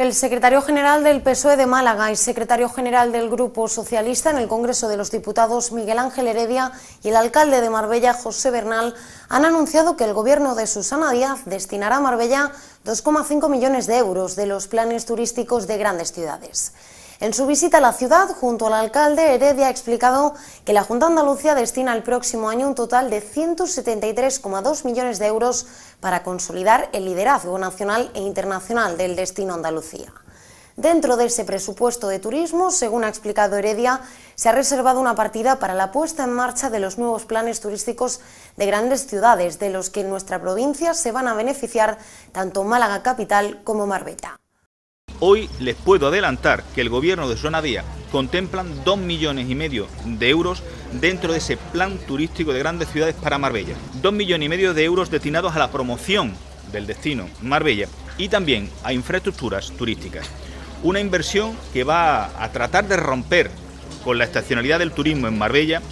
El secretario general del PSOE de Málaga y secretario general del Grupo Socialista en el Congreso de los Diputados, Miguel Ángel Heredia, y el alcalde de Marbella, José Bernal, han anunciado que el gobierno de Susana Díaz destinará a Marbella 2,5 millones de euros de los planes turísticos de grandes ciudades. En su visita a la ciudad, junto al alcalde, Heredia ha explicado que la Junta Andalucía destina el próximo año un total de 173,2 millones de euros para consolidar el liderazgo nacional e internacional del destino Andalucía. Dentro de ese presupuesto de turismo, según ha explicado Heredia, se ha reservado una partida para la puesta en marcha de los nuevos planes turísticos de grandes ciudades, de los que en nuestra provincia se van a beneficiar tanto Málaga Capital como Marbella. Hoy les puedo adelantar que el gobierno de Día contemplan 2 millones y medio de euros dentro de ese plan turístico de grandes ciudades para Marbella. 2 millones y medio de euros destinados a la promoción del destino Marbella y también a infraestructuras turísticas. Una inversión que va a tratar de romper con la estacionalidad del turismo en Marbella,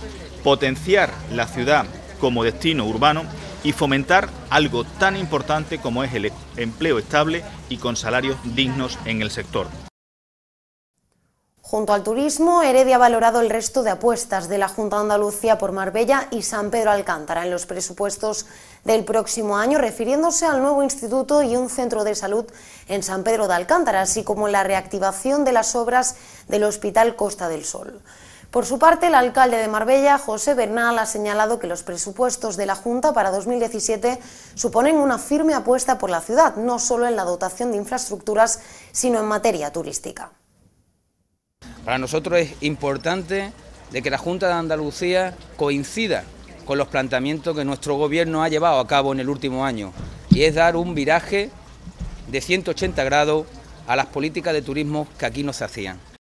potenciar la ciudad como destino urbano y fomentar algo tan importante como es el empleo estable y con salarios dignos en el sector. Junto al turismo, Heredia ha valorado el resto de apuestas de la Junta de Andalucía por Marbella y San Pedro Alcántara en los presupuestos del próximo año, refiriéndose al nuevo instituto y un centro de salud en San Pedro de Alcántara, así como la reactivación de las obras del Hospital Costa del Sol. Por su parte, el alcalde de Marbella, José Bernal, ha señalado que los presupuestos de la Junta para 2017 suponen una firme apuesta por la ciudad, no solo en la dotación de infraestructuras, sino en materia turística. Para nosotros es importante de que la Junta de Andalucía coincida con los planteamientos que nuestro gobierno ha llevado a cabo en el último año y es dar un viraje de 180 grados a las políticas de turismo que aquí no se hacían.